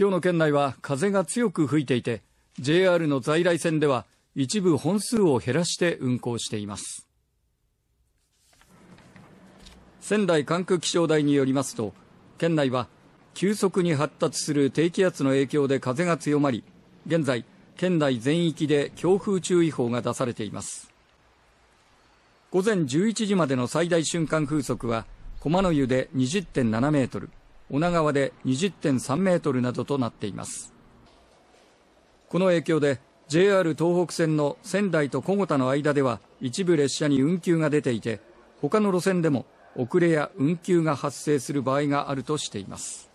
今日の県内は風が強く吹いていて JR の在来線では一部本数を減らして運行しています仙台管区気象台によりますと県内は急速に発達する低気圧の影響で風が強まり現在県内全域で強風注意報が出されています午前11時までの最大瞬間風速は駒の湯で20.7メートル女川で20.3メートルなどとなっていますこの影響で JR 東北線の仙台と小牛田の間では一部列車に運休が出ていて他の路線でも遅れや運休が発生する場合があるとしています